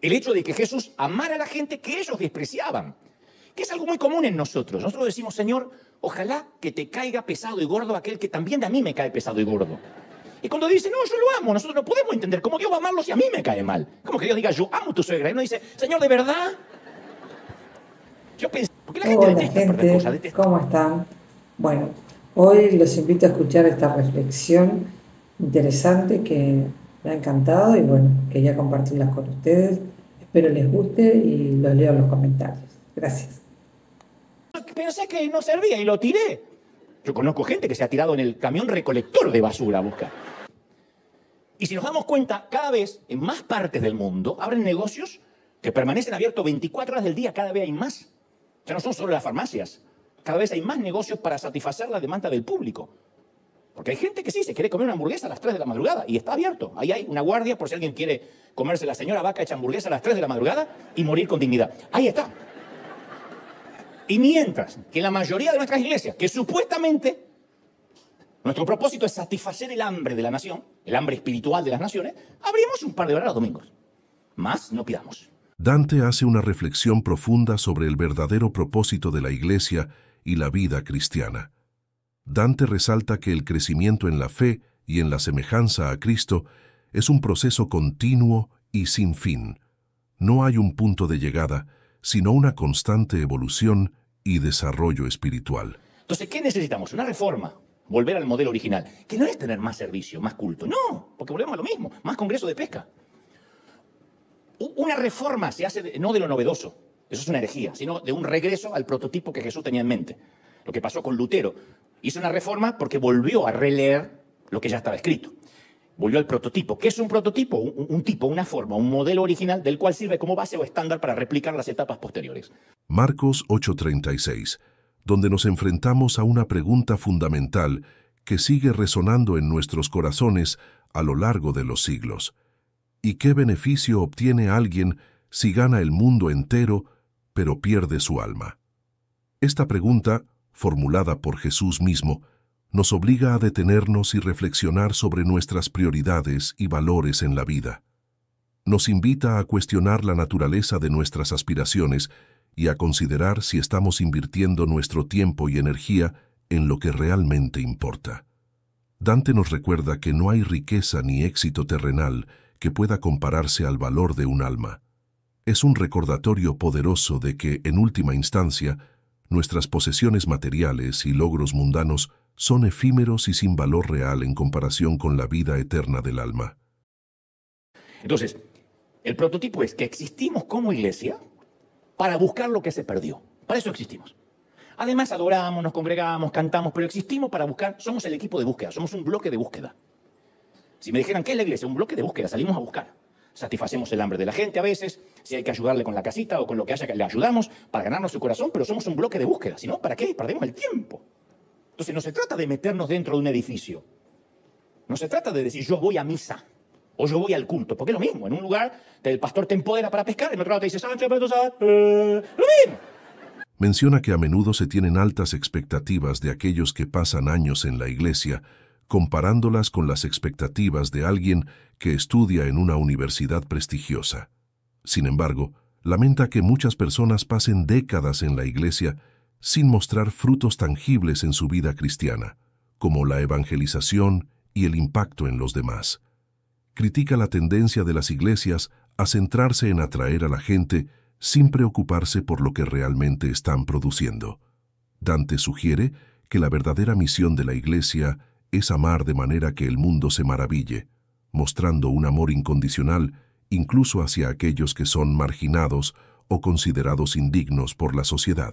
el hecho de que Jesús amara a la gente que ellos despreciaban, que es algo muy común en nosotros. Nosotros decimos, Señor, ojalá que te caiga pesado y gordo aquel que también a mí me cae pesado y gordo. Y cuando dice, no, yo lo amo, nosotros no podemos entender cómo Dios va a amarlo si a mí me cae mal. Como que Dios diga, yo amo a tu suegra. Y uno dice, Señor, ¿de verdad? Yo pensé, la gente Hola, gente. ¿Cómo están? Bueno, hoy los invito a escuchar esta reflexión interesante que ha encantado y bueno, quería compartirlas con ustedes. Espero les guste y los leo en los comentarios. Gracias. Pensé que no servía y lo tiré. Yo conozco gente que se ha tirado en el camión recolector de basura a buscar. Y si nos damos cuenta, cada vez en más partes del mundo abren negocios que permanecen abiertos 24 horas del día, cada vez hay más. Ya no son solo las farmacias, cada vez hay más negocios para satisfacer la demanda del público. Porque hay gente que sí se quiere comer una hamburguesa a las 3 de la madrugada y está abierto. Ahí hay una guardia por si alguien quiere comerse la señora vaca hecha hamburguesa a las 3 de la madrugada y morir con dignidad. Ahí está. Y mientras que la mayoría de nuestras iglesias, que supuestamente nuestro propósito es satisfacer el hambre de la nación, el hambre espiritual de las naciones, abrimos un par de horas los domingos. Más no pidamos. Dante hace una reflexión profunda sobre el verdadero propósito de la iglesia y la vida cristiana. Dante resalta que el crecimiento en la fe y en la semejanza a Cristo es un proceso continuo y sin fin. No hay un punto de llegada, sino una constante evolución y desarrollo espiritual. Entonces, ¿qué necesitamos? Una reforma, volver al modelo original, que no es tener más servicio, más culto, no, porque volvemos a lo mismo, más congreso de pesca. Una reforma se hace no de lo novedoso, eso es una herejía, sino de un regreso al prototipo que Jesús tenía en mente. Lo que pasó con Lutero, Hizo una reforma porque volvió a releer lo que ya estaba escrito. Volvió al prototipo. ¿Qué es un prototipo? Un, tipo, una forma, un modelo original del cual sirve como base o estándar para replicar las etapas posteriores. Marcos 8:36, donde nos enfrentamos a una pregunta fundamental que sigue resonando en nuestros corazones a lo largo de los siglos. ¿Y qué beneficio obtiene alguien si gana el mundo entero, pero pierde su alma? Esta pregunta formulada por Jesús mismo, nos obliga a detenernos y reflexionar sobre nuestras prioridades y valores en la vida. Nos invita a cuestionar la naturaleza de nuestras aspiraciones y a considerar si estamos invirtiendo nuestro tiempo y energía en lo que realmente importa. Dante nos recuerda que no hay riqueza ni éxito terrenal que pueda compararse al valor de un alma. Es un recordatorio poderoso de que, en última instancia, Nuestras posesiones materiales y logros mundanos son efímeros y sin valor real en comparación con la vida eterna del alma. Entonces, el prototipo es que existimos como iglesia para buscar lo que se perdió. Para eso existimos. Además, adoramos, nos congregamos, cantamos, pero existimos para buscar, somos el equipo de búsqueda, somos un bloque de búsqueda. Si me dijeran, ¿qué es la iglesia? Un bloque de búsqueda, salimos a buscar satisfacemos el hambre de la gente a veces, si hay que ayudarle con la casita o con lo que haya, le ayudamos para ganarnos su corazón, pero somos un bloque de búsqueda, si no, ¿para qué? Perdemos el tiempo. Entonces no se trata de meternos dentro de un edificio, no se trata de decir yo voy a misa o yo voy al culto, porque es lo mismo, en un lugar el pastor te empodera para pescar, en otro lado te dice, Sánchez, pero eh, lo mismo. Menciona que a menudo se tienen altas expectativas de aquellos que pasan años en la iglesia, comparándolas con las expectativas de alguien que estudia en una universidad prestigiosa. Sin embargo, lamenta que muchas personas pasen décadas en la iglesia sin mostrar frutos tangibles en su vida cristiana, como la evangelización y el impacto en los demás. Critica la tendencia de las iglesias a centrarse en atraer a la gente sin preocuparse por lo que realmente están produciendo. Dante sugiere que la verdadera misión de la iglesia es amar de manera que el mundo se maraville, mostrando un amor incondicional incluso hacia aquellos que son marginados o considerados indignos por la sociedad.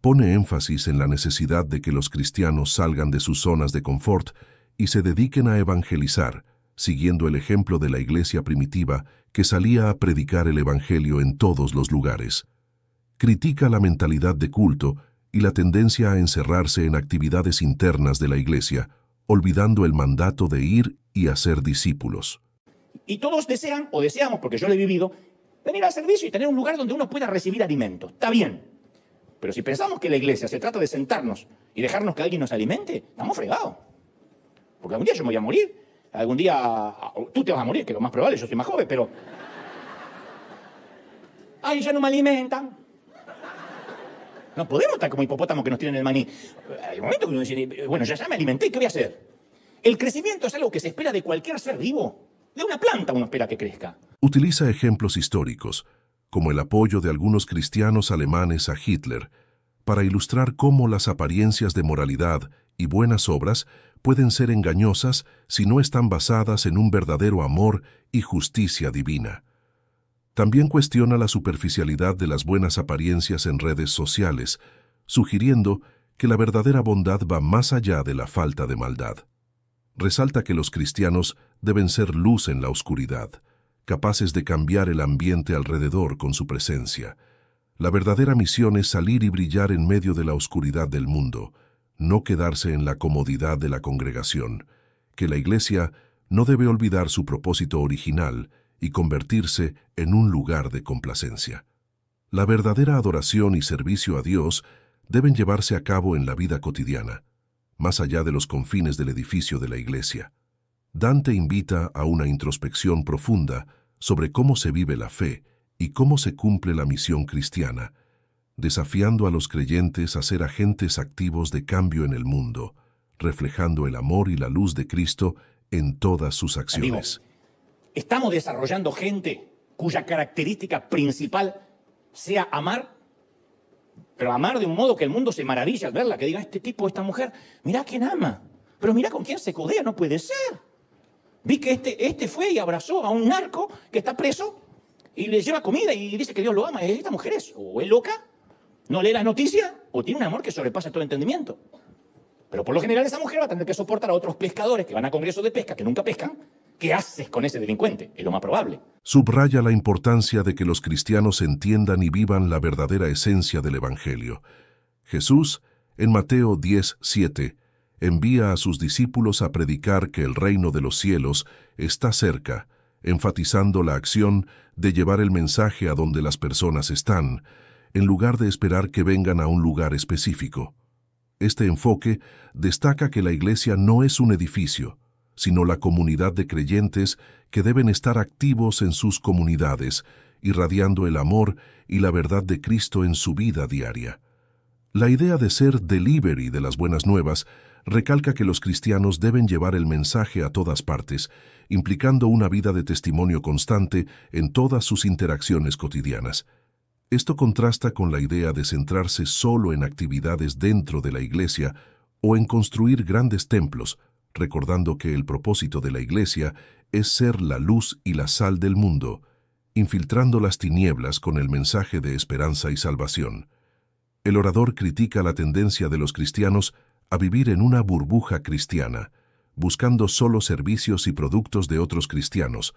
Pone énfasis en la necesidad de que los cristianos salgan de sus zonas de confort y se dediquen a evangelizar, siguiendo el ejemplo de la iglesia primitiva que salía a predicar el Evangelio en todos los lugares. Critica la mentalidad de culto y la tendencia a encerrarse en actividades internas de la iglesia, olvidando el mandato de ir y hacer discípulos. Y todos desean, o deseamos, porque yo lo he vivido, venir al servicio y tener un lugar donde uno pueda recibir alimento. Está bien. Pero si pensamos que la iglesia se trata de sentarnos y dejarnos que alguien nos alimente, estamos fregados. Porque algún día yo me voy a morir. Algún día ah, ah, tú te vas a morir, que lo más probable, yo soy más joven, pero... Ay, ya no me alimentan. No podemos estar como hipopótamo que nos tienen el maní. Hay que uno dice, eh, bueno, ya me alimenté, ¿qué voy a hacer? El crecimiento es algo que se espera de cualquier ser vivo. De una planta uno espera que crezca. Utiliza ejemplos históricos, como el apoyo de algunos cristianos alemanes a Hitler, para ilustrar cómo las apariencias de moralidad y buenas obras pueden ser engañosas si no están basadas en un verdadero amor y justicia divina. También cuestiona la superficialidad de las buenas apariencias en redes sociales, sugiriendo que la verdadera bondad va más allá de la falta de maldad. Resalta que los cristianos deben ser luz en la oscuridad, capaces de cambiar el ambiente alrededor con su presencia. La verdadera misión es salir y brillar en medio de la oscuridad del mundo, no quedarse en la comodidad de la congregación, que la Iglesia no debe olvidar su propósito original, y convertirse en un lugar de complacencia. La verdadera adoración y servicio a Dios deben llevarse a cabo en la vida cotidiana, más allá de los confines del edificio de la iglesia. Dante invita a una introspección profunda sobre cómo se vive la fe y cómo se cumple la misión cristiana, desafiando a los creyentes a ser agentes activos de cambio en el mundo, reflejando el amor y la luz de Cristo en todas sus acciones. Estamos desarrollando gente cuya característica principal sea amar, pero amar de un modo que el mundo se maravilla al verla, que diga, este tipo, esta mujer, mirá quién ama, pero mirá con quién se codea, no puede ser. Vi que este, este fue y abrazó a un narco que está preso y le lleva comida y dice que Dios lo ama. Esta mujer es o es loca, no lee las noticias, o tiene un amor que sobrepasa todo entendimiento. Pero por lo general esa mujer va a tener que soportar a otros pescadores que van a congresos de pesca, que nunca pescan, ¿Qué haces con ese delincuente? Es lo más probable. Subraya la importancia de que los cristianos entiendan y vivan la verdadera esencia del Evangelio. Jesús, en Mateo 10, 7, envía a sus discípulos a predicar que el reino de los cielos está cerca, enfatizando la acción de llevar el mensaje a donde las personas están, en lugar de esperar que vengan a un lugar específico. Este enfoque destaca que la iglesia no es un edificio, sino la comunidad de creyentes que deben estar activos en sus comunidades, irradiando el amor y la verdad de Cristo en su vida diaria. La idea de ser delivery de las buenas nuevas recalca que los cristianos deben llevar el mensaje a todas partes, implicando una vida de testimonio constante en todas sus interacciones cotidianas. Esto contrasta con la idea de centrarse solo en actividades dentro de la iglesia o en construir grandes templos, recordando que el propósito de la Iglesia es ser la luz y la sal del mundo, infiltrando las tinieblas con el mensaje de esperanza y salvación. El orador critica la tendencia de los cristianos a vivir en una burbuja cristiana, buscando solo servicios y productos de otros cristianos,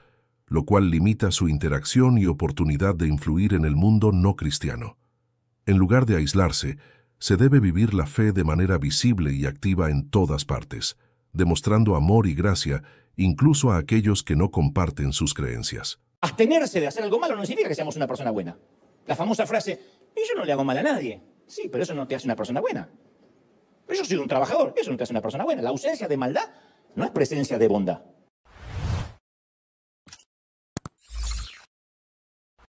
lo cual limita su interacción y oportunidad de influir en el mundo no cristiano. En lugar de aislarse, se debe vivir la fe de manera visible y activa en todas partes demostrando amor y gracia incluso a aquellos que no comparten sus creencias. Abstenerse de hacer algo malo no significa que seamos una persona buena. La famosa frase, yo no le hago mal a nadie. Sí, pero eso no te hace una persona buena. eso yo soy un trabajador, eso no te hace una persona buena. La ausencia de maldad no es presencia de bondad.